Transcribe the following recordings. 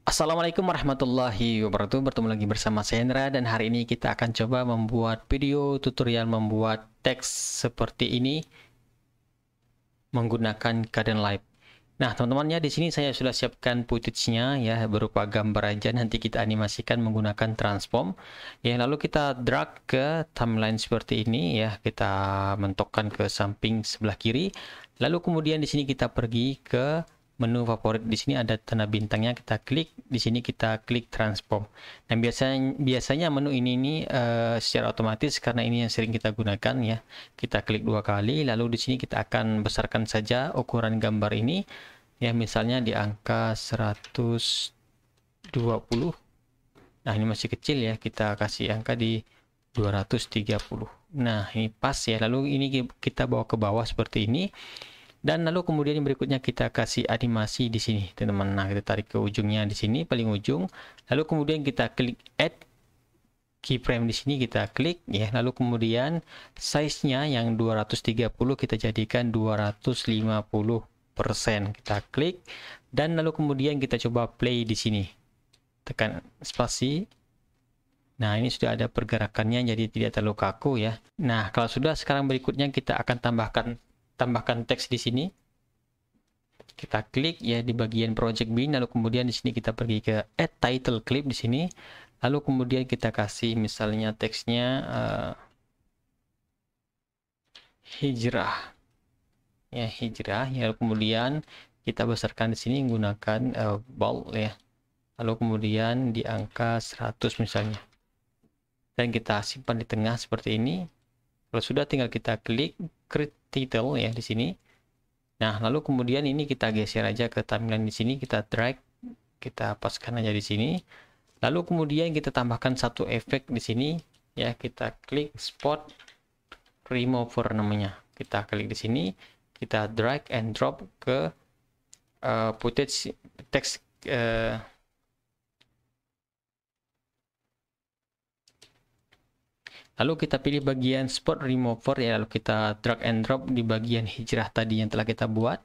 Assalamualaikum warahmatullahi wabarakatuh Bertemu lagi bersama Senra Dan hari ini kita akan coba membuat video tutorial membuat teks seperti ini Menggunakan Caden Live Nah teman-temannya di sini saya sudah siapkan footage-nya ya Berupa gambar aja nanti kita animasikan menggunakan transform ya Lalu kita drag ke timeline seperti ini ya Kita mentokkan ke samping sebelah kiri Lalu kemudian di sini kita pergi ke menu favorit di sini ada tanda bintangnya kita klik di sini kita klik transform dan nah, biasanya biasanya menu ini ini uh, secara otomatis karena ini yang sering kita gunakan ya kita klik dua kali lalu di sini kita akan besarkan saja ukuran gambar ini ya misalnya di angka 120 nah ini masih kecil ya kita kasih angka di 230 nah ini pas ya lalu ini kita bawa ke bawah seperti ini dan lalu kemudian yang berikutnya kita kasih animasi di sini teman-teman nah kita tarik ke ujungnya di sini paling ujung lalu kemudian kita klik add keyframe di sini kita klik ya lalu kemudian size nya yang 230 kita jadikan 250 persen kita klik dan lalu kemudian kita coba play di sini tekan spasi Nah, ini sudah ada pergerakannya jadi tidak terlalu kaku ya. Nah, kalau sudah sekarang berikutnya kita akan tambahkan tambahkan teks di sini. Kita klik ya di bagian project bin lalu kemudian di sini kita pergi ke add title clip di sini. Lalu kemudian kita kasih misalnya teksnya uh, hijrah. Ya, hijrah. Ya, lalu kemudian kita besarkan di sini menggunakan uh, bold ya. Lalu kemudian di angka 100 misalnya. Dan kita simpan di tengah seperti ini. Kalau sudah tinggal kita klik create title ya di sini. Nah, lalu kemudian ini kita geser aja ke timeline di sini, kita drag, kita paskan aja di sini. Lalu kemudian kita tambahkan satu efek di sini ya, kita klik spot remover namanya. Kita klik di sini, kita drag and drop ke uh, footage text uh, Lalu kita pilih bagian spot remover ya, lalu kita drag and drop di bagian hijrah tadi yang telah kita buat.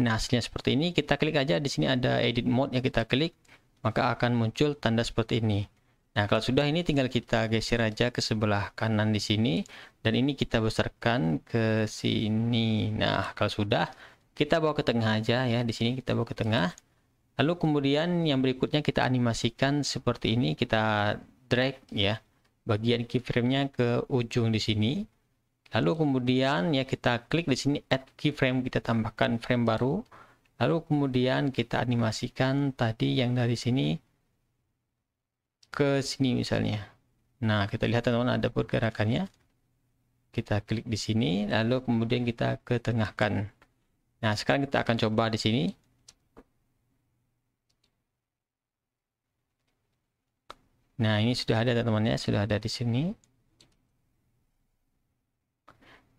Nah, hasilnya seperti ini. Kita klik aja di sini ada edit mode yang kita klik, maka akan muncul tanda seperti ini. Nah, kalau sudah ini tinggal kita geser aja ke sebelah kanan di sini dan ini kita besarkan ke sini. Nah, kalau sudah kita bawa ke tengah aja ya. Di sini kita bawa ke tengah. Lalu kemudian yang berikutnya kita animasikan seperti ini, kita drag ya bagian keyframe-nya ke ujung di sini. Lalu kemudian ya kita klik di sini add keyframe, kita tambahkan frame baru. Lalu kemudian kita animasikan tadi yang dari sini ke sini misalnya. Nah, kita lihat teman-teman ada pergerakannya. Kita klik di sini, lalu kemudian kita ketengahkan. Nah, sekarang kita akan coba di sini. Nah, ini sudah ada teman-teman sudah ada di sini.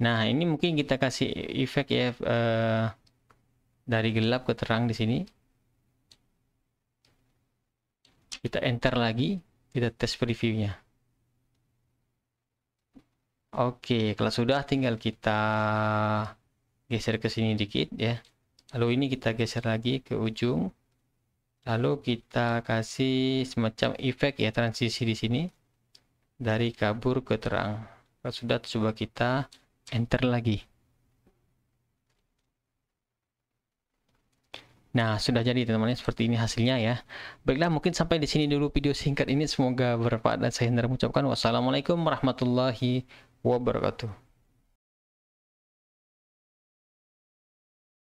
Nah, ini mungkin kita kasih efek ya uh, dari gelap ke terang di sini. Kita enter lagi, kita tes previewnya. Oke, kalau sudah tinggal kita geser ke sini dikit ya. Lalu ini kita geser lagi ke ujung lalu kita kasih semacam efek ya transisi di sini dari kabur ke terang kalau sudah coba kita enter lagi Nah, sudah jadi teman-teman seperti ini hasilnya ya. Baiklah, mungkin sampai di sini dulu video singkat ini semoga bermanfaat dan saya hendak mengucapkan wassalamualaikum warahmatullahi wabarakatuh.